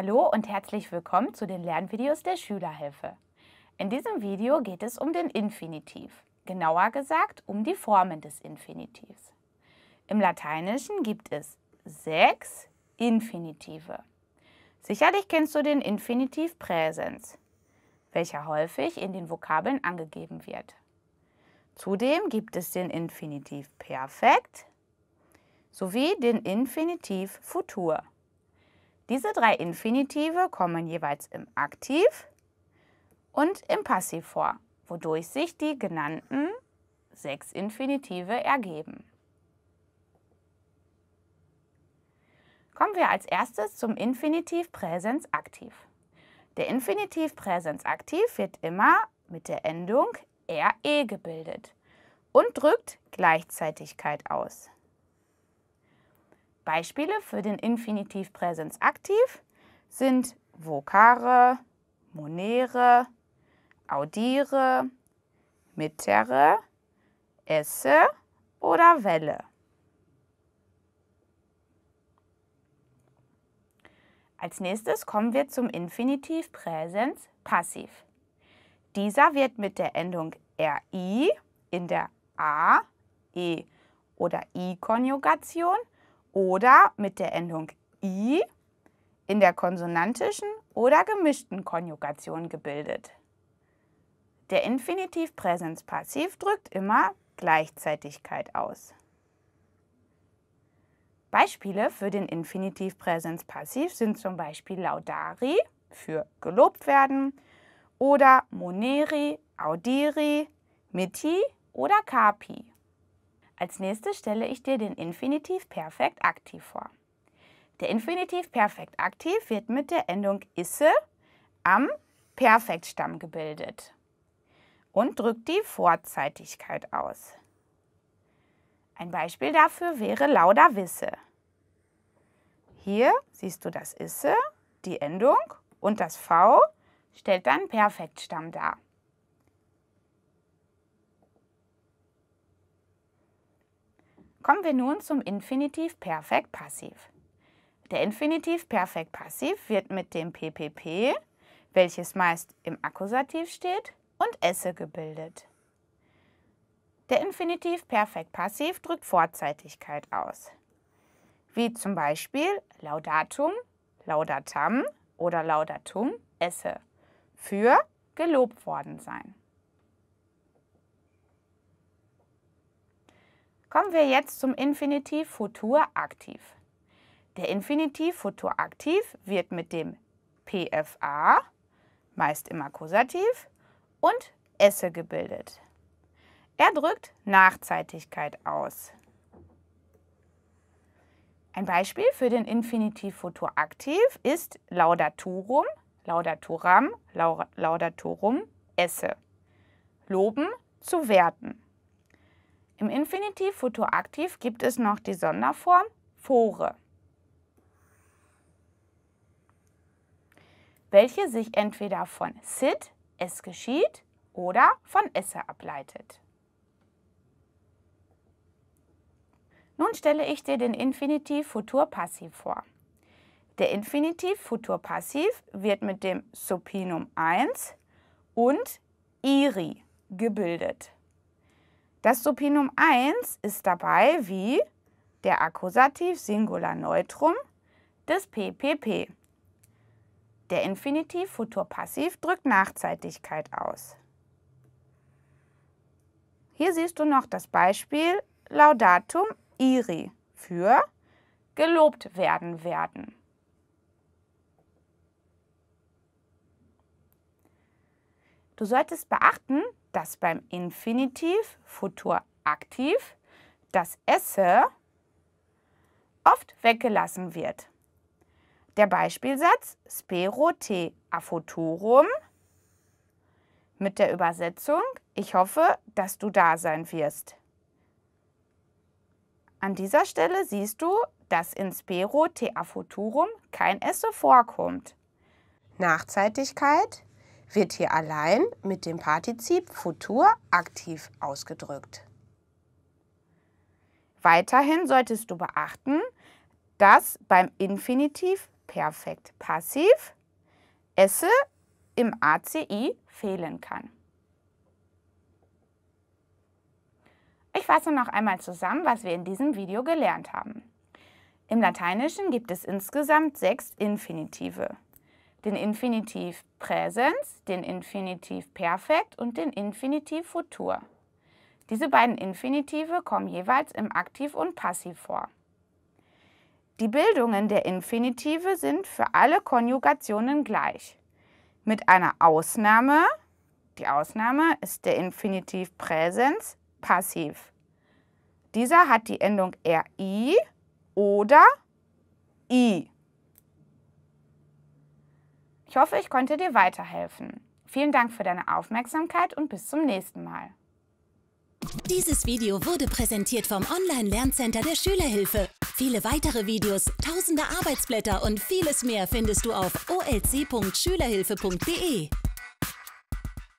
Hallo und herzlich willkommen zu den Lernvideos der Schülerhilfe. In diesem Video geht es um den Infinitiv, genauer gesagt um die Formen des Infinitivs. Im Lateinischen gibt es sechs Infinitive. Sicherlich kennst du den Infinitiv Präsens, welcher häufig in den Vokabeln angegeben wird. Zudem gibt es den Infinitiv Perfekt sowie den Infinitiv Futur. Diese drei Infinitive kommen jeweils im Aktiv und im Passiv vor, wodurch sich die genannten sechs Infinitive ergeben. Kommen wir als erstes zum Infinitiv Präsens aktiv. Der Infinitiv Präsens aktiv wird immer mit der Endung RE gebildet und drückt Gleichzeitigkeit aus. Beispiele für den Infinitiv Präsens aktiv sind vocare, monere, audire, mittere, esse oder welle. Als nächstes kommen wir zum Infinitiv Präsens Passiv. Dieser wird mit der Endung RI in der A, E oder I-Konjugation oder mit der Endung i in der konsonantischen oder gemischten Konjugation gebildet. Der Infinitiv Präsenspassiv drückt immer Gleichzeitigkeit aus. Beispiele für den Infinitiv Präsenspassiv sind zum Beispiel laudari für gelobt werden oder moneri, audiri, miti oder capi als nächstes stelle ich dir den Infinitiv Perfekt Aktiv vor. Der Infinitiv Perfekt Aktiv wird mit der Endung isse am Perfektstamm gebildet und drückt die Vorzeitigkeit aus. Ein Beispiel dafür wäre lauter wisse. Hier siehst du das isse, die Endung und das v stellt dann Perfektstamm dar. Kommen wir nun zum Infinitiv Perfekt Passiv. Der Infinitiv Perfekt Passiv wird mit dem PPP, welches meist im Akkusativ steht, und esse gebildet. Der Infinitiv Perfekt Passiv drückt Vorzeitigkeit aus, wie zum Beispiel laudatum, laudatam oder laudatum esse für gelobt worden sein. Kommen wir jetzt zum Infinitiv Futur aktiv. Der Infinitiv Futur aktiv wird mit dem PFA, meist im Akkusativ, und esse gebildet. Er drückt Nachzeitigkeit aus. Ein Beispiel für den Infinitiv Futur aktiv ist laudaturum, laudaturam, laudaturum, esse. Loben, zu werten. Im Infinitiv Futuraktiv gibt es noch die Sonderform fore, welche sich entweder von sit, es geschieht, oder von esse ableitet. Nun stelle ich dir den Infinitiv Futurpassiv vor. Der Infinitiv Futurpassiv wird mit dem Supinum 1 und iri gebildet. Das Supinum 1 ist dabei wie der Akkusativ Singular Neutrum des PPP. Der Infinitiv Futur Passiv drückt Nachzeitigkeit aus. Hier siehst du noch das Beispiel Laudatum Iri für gelobt werden werden. Du solltest beachten, dass beim Infinitiv Futur aktiv das esse oft weggelassen wird. Der Beispielsatz spero te a futurum mit der Übersetzung Ich hoffe, dass du da sein wirst. An dieser Stelle siehst du, dass in spero te a futurum kein esse vorkommt. Nachzeitigkeit wird hier allein mit dem Partizip Futur aktiv ausgedrückt. Weiterhin solltest du beachten, dass beim Infinitiv Perfekt Passiv esse im ACI fehlen kann. Ich fasse noch einmal zusammen, was wir in diesem Video gelernt haben. Im Lateinischen gibt es insgesamt sechs Infinitive den Infinitiv Präsens, den Infinitiv Perfekt und den Infinitiv Futur. Diese beiden Infinitive kommen jeweils im Aktiv und Passiv vor. Die Bildungen der Infinitive sind für alle Konjugationen gleich. Mit einer Ausnahme, die Ausnahme ist der Infinitiv Präsens, Passiv. Dieser hat die Endung RI oder I. Ich hoffe, ich konnte dir weiterhelfen. Vielen Dank für deine Aufmerksamkeit und bis zum nächsten Mal. Dieses Video wurde präsentiert vom Online-Lerncenter der Schülerhilfe. Viele weitere Videos, tausende Arbeitsblätter und vieles mehr findest du auf olc.schülerhilfe.de.